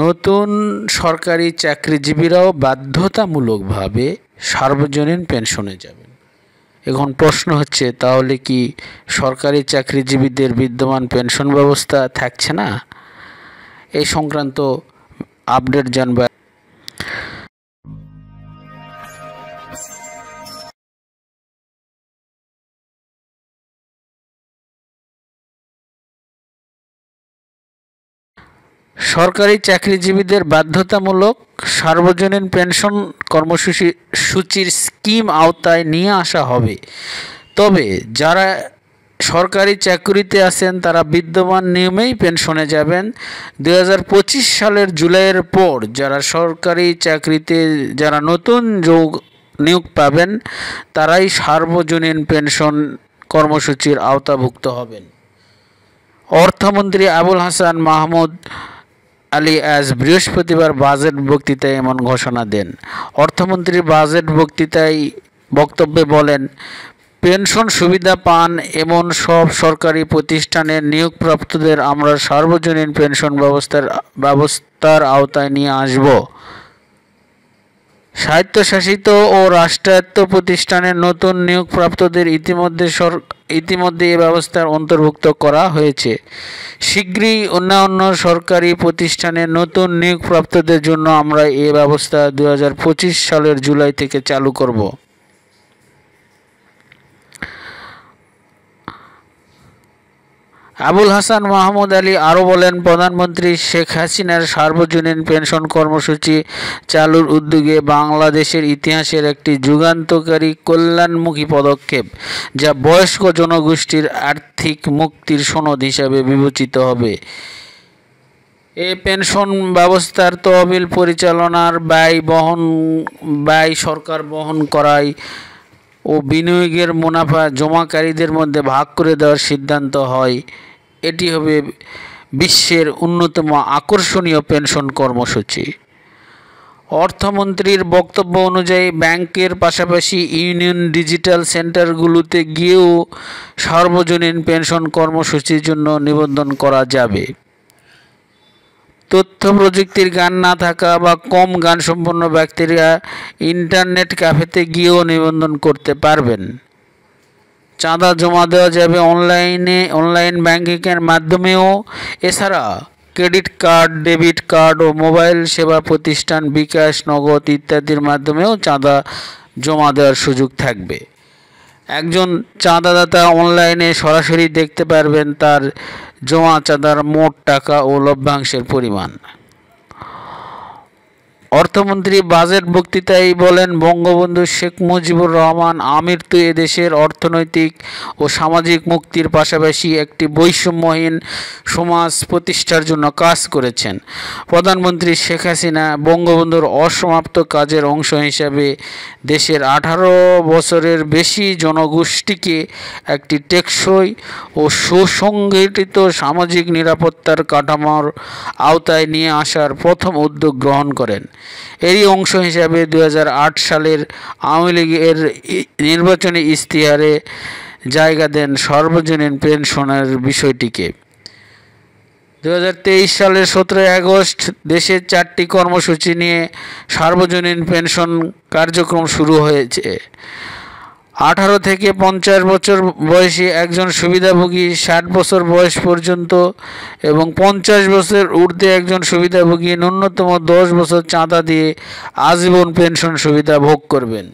নতুন সরকারি চাকরিজীবীরাও বাধ্যতামূলকভাবে সার্বজনীন পেনশনে যাবেন এখন প্রশ্ন হচ্ছে তাহলে কি সরকারি চাকরিজীবীদের বিদ্যমান পেনশন ব্যবস্থা থাকছে না এই সংক্রান্ত আপডেট জানবার সরকারি চাকরিজীবীদের বাধ্যতামূলক সার্বজনীন পেনশন কর্মসূচি সূচির স্কিম আওতায় নিয়ে আসা হবে তবে যারা সরকারি চাকরিতে আছেন তারা বিদ্যমান নিয়মেই পেনশনে যাবেন দু সালের জুলাইয়ের পর যারা সরকারি চাকরিতে যারা নতুন যোগ নিয়োগ পাবেন তারাই সার্বজনীন পেনশন কর্মসূচির আওতাভুক্ত হবেন অর্থমন্ত্রী আবুল হাসান মাহমুদ আলী আজ বৃহস্পতিবার বাজেট বক্তৃতায় এমন ঘোষণা দেন অর্থমন্ত্রীর বাজেট বক্তৃতায় বক্তব্যে বলেন পেনশন সুবিধা পান এমন সব সরকারি প্রতিষ্ঠানে নিয়োগপ্রাপ্তদের আমরা সার্বজনীন পেনশন ব্যবস্থার ব্যবস্থার আওতায় নিয়ে আসব স্বায়ত্তশাসিত ও রাষ্ট্রায়ত্ত প্রতিষ্ঠানের নতুন নিয়োগপ্রাপ্তদের ইতিমধ্যে সর ইতিমধ্যে এ ব্যবস্থার অন্তর্ভুক্ত করা হয়েছে শীঘ্রই অন্যান্য সরকারি প্রতিষ্ঠানে নতুন নিয়োগপ্রাপ্তদের জন্য আমরা এ ব্যবস্থা দু সালের জুলাই থেকে চালু করব আবুল হাসান মাহমুদ আলী আরও বলেন প্রধানমন্ত্রী শেখ হাসিনার সার্বজনীন পেনশন কর্মসূচি চালুর উদ্যোগে বাংলাদেশের ইতিহাসের একটি যুগান্তকারী কল্যাণমুখী পদক্ষেপ যা বয়স্ক জনগোষ্ঠীর আর্থিক মুক্তির সনদ হিসাবে বিবেচিত হবে এ পেনশন ব্যবস্থার তহবিল পরিচালনার ব্যয় বহন ব্যয় সরকার বহন করায় ও বিনিয়োগের মুনাফা জমাকারীদের মধ্যে ভাগ করে দেওয়ার সিদ্ধান্ত হয় এটি হবে বিশ্বের অন্যতম আকর্ষণীয় পেনশন কর্মসূচি অর্থমন্ত্রীর বক্তব্য অনুযায়ী ব্যাংকের পাশাপাশি ইউনিয়ন ডিজিটাল সেন্টারগুলোতে গিয়েও সর্বজনীন পেনশন কর্মসূচির জন্য নিবন্ধন করা যাবে তথ্য প্রযুক্তির গান না থাকা বা কম গান সম্পন্ন ব্যক্তিরা ইন্টারনেট ক্যাফেতে গিয়েও নিবন্ধন করতে পারবেন চাঁদা জমা দেওয়া যাবে অনলাইনে অনলাইন ব্যাংকিংয়ের মাধ্যমেও এছাড়া ক্রেডিট কার্ড ডেবিট কার্ড ও মোবাইল সেবা প্রতিষ্ঠান বিকাশ নগদ ইত্যাদির মাধ্যমেও চাঁদা জমা দেওয়ার সুযোগ থাকবে একজন চাঁদাদাতা অনলাইনে সরাসরি দেখতে পারবেন তার জমা চাঁদার মোট টাকা ও লভ্যাংশের পরিমাণ অর্থমন্ত্রী বাজেট বক্তৃতায় বলেন বঙ্গবন্ধু শেখ মুজিবুর রহমান তো এদেশের অর্থনৈতিক ও সামাজিক মুক্তির পাশাপাশি একটি বৈষম্যহীন সমাজ প্রতিষ্ঠার জন্য কাজ করেছেন প্রধানমন্ত্রী শেখ হাসিনা বঙ্গবন্ধুর অসমাপ্ত কাজের অংশ হিসাবে দেশের আঠারো বছরের বেশি জনগোষ্ঠীকে একটি টেকসই ও সুসংগঠিত সামাজিক নিরাপত্তার কাঠামোর আওতায় নিয়ে আসার প্রথম উদ্যোগ গ্রহণ করেন এরই অংশ হিসাবে দু সালের আওয়ামী লীগের নির্বাচনী ইশতিহারে জায়গা দেন সর্বজনীন পেনশনের বিষয়টিকে দু সালের সতেরোই আগস্ট দেশের চারটি কর্মসূচি নিয়ে সার্বজনীন পেনশন কার্যক্রম শুরু হয়েছে আঠারো থেকে পঞ্চাশ বছর বয়সী একজন সুবিধাভোগী ষাট বছর বয়স পর্যন্ত এবং পঞ্চাশ বছর ঊর্ধ্বে একজন সুবিধাভোগী ন্যূনতম দশ বছর চাঁদা দিয়ে আজীবন পেনশন সুবিধা ভোগ করবেন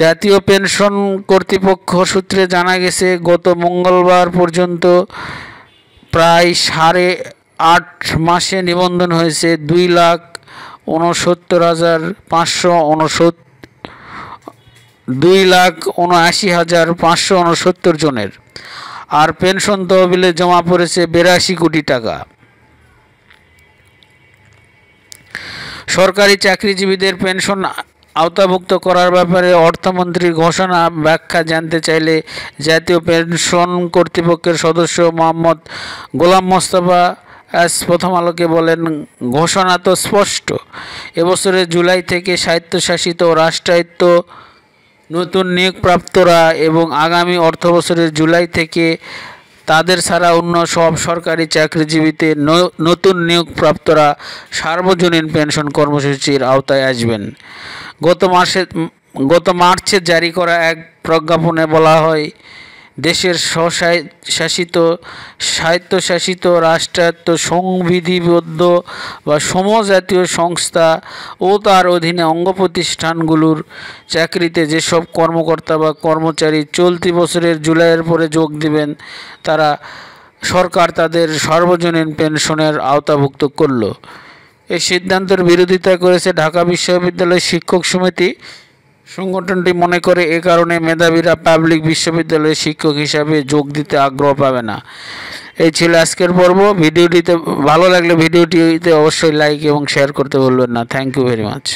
জাতীয় পেনশন কর্তৃপক্ষ সূত্রে জানা গেছে গত মঙ্গলবার পর্যন্ত প্রায় সাড়ে আট মাসে নিবন্ধন হয়েছে দুই লাখ ঊনসত্তর হাজার পাঁচশো দুই লাখ উনআশি হাজার পাঁচশো উনসত্তর জনের আর পেনশন তহবিলে জমা পড়েছে বিরাশি কোটি টাকা সরকারি চাকরিজীবীদের পেনশন আওতাভুক্ত করার ব্যাপারে অর্থমন্ত্রীর ঘোষণা ব্যাখ্যা জানতে চাইলে জাতীয় পেনশন কর্তৃপক্ষের সদস্য মোহাম্মদ গোলাম মোস্তফা এস প্রথম আলোকে বলেন ঘোষণা তো স্পষ্ট এবছরের জুলাই থেকে স্বায়ত্তশাসিত রাষ্ট্রায়ত্ত নতুন নিয়োগপ্রাপ্তরা এবং আগামী অর্থবছরের জুলাই থেকে তাদের ছাড়া অন্য সব সরকারি চাকরিজীবীতে নতুন নিয়োগপ্রাপ্তরা সার্বজনীন পেনশন কর্মসূচির আওতায় আসবেন গত মাসে গত মার্চে জারি করা এক প্রজ্ঞাপনে বলা হয় দেশের স্বশাসিত স্বায়ত্তশাসিত রাষ্ট্রায়ত্ত সংবিধিবদ্ধ বা সমজাতীয় সংস্থা ও তার অধীনে অঙ্গ প্রতিষ্ঠানগুলোর চাকরিতে যেসব কর্মকর্তা বা কর্মচারী চলতি বছরের জুলাইয়ের পরে যোগ দেবেন তারা সরকার তাদের সর্বজনীন পেনশনের আওতাভুক্ত করল এই সিদ্ধান্তের বিরোধিতা করেছে ঢাকা বিশ্ববিদ্যালয় শিক্ষক সমিতি সংগঠনটি মনে করে এ কারণে মেধাবীরা পাবলিক বিশ্ববিদ্যালয়ে শিক্ষক হিসাবে যোগ দিতে আগ্রহ পাবে না এই ছিল আজকের পর্ব ভিডিওটিতে ভালো লাগলে ভিডিওটিতে অবশ্যই লাইক এবং শেয়ার করতে ভুলবেন না থ্যাংক ইউ ভেরি মাচ